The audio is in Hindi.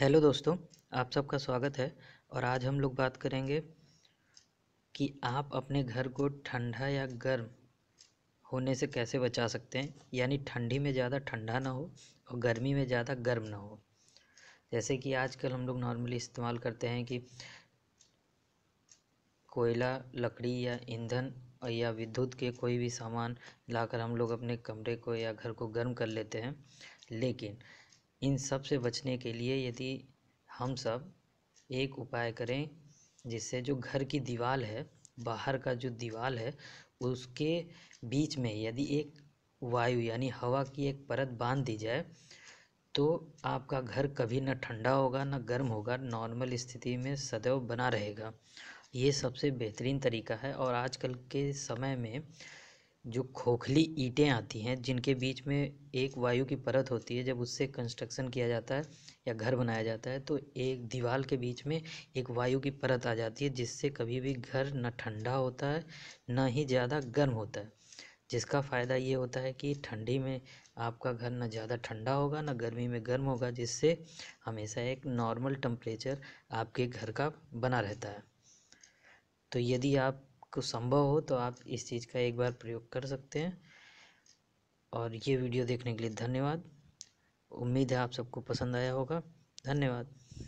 हेलो दोस्तों आप सबका स्वागत है और आज हम लोग बात करेंगे कि आप अपने घर को ठंडा या गर्म होने से कैसे बचा सकते हैं यानी ठंडी में ज़्यादा ठंडा ना हो और गर्मी में ज़्यादा गर्म ना हो जैसे कि आजकल हम लोग नॉर्मली इस्तेमाल करते हैं कि कोयला लकड़ी या ईंधन या विद्युत के कोई भी सामान लाकर हम लोग अपने कमरे को या घर को गर्म कर लेते हैं लेकिन इन सब से बचने के लिए यदि हम सब एक उपाय करें जिससे जो घर की दीवार है बाहर का जो दीवार है उसके बीच में यदि एक वायु यानी हवा की एक परत बांध दी जाए तो आपका घर कभी ना ठंडा होगा ना गर्म होगा नॉर्मल स्थिति में सदैव बना रहेगा ये सबसे बेहतरीन तरीका है और आजकल के समय में जो खोखली ईंटें आती हैं जिनके बीच में एक वायु की परत होती है जब उससे कंस्ट्रक्शन किया जाता है या घर बनाया जाता है तो एक दीवार के बीच में एक वायु की परत आ जाती है जिससे कभी भी घर न ठंडा होता है न ही ज़्यादा गर्म होता है जिसका फ़ायदा ये होता है कि ठंडी में आपका घर ना ज़्यादा ठंडा होगा ना गर्मी में गर्म होगा जिससे हमेशा एक नॉर्मल टम्परेचर आपके घर का बना रहता है तो यदि आप आपको संभव हो तो आप इस चीज़ का एक बार प्रयोग कर सकते हैं और ये वीडियो देखने के लिए धन्यवाद उम्मीद है आप सबको पसंद आया होगा धन्यवाद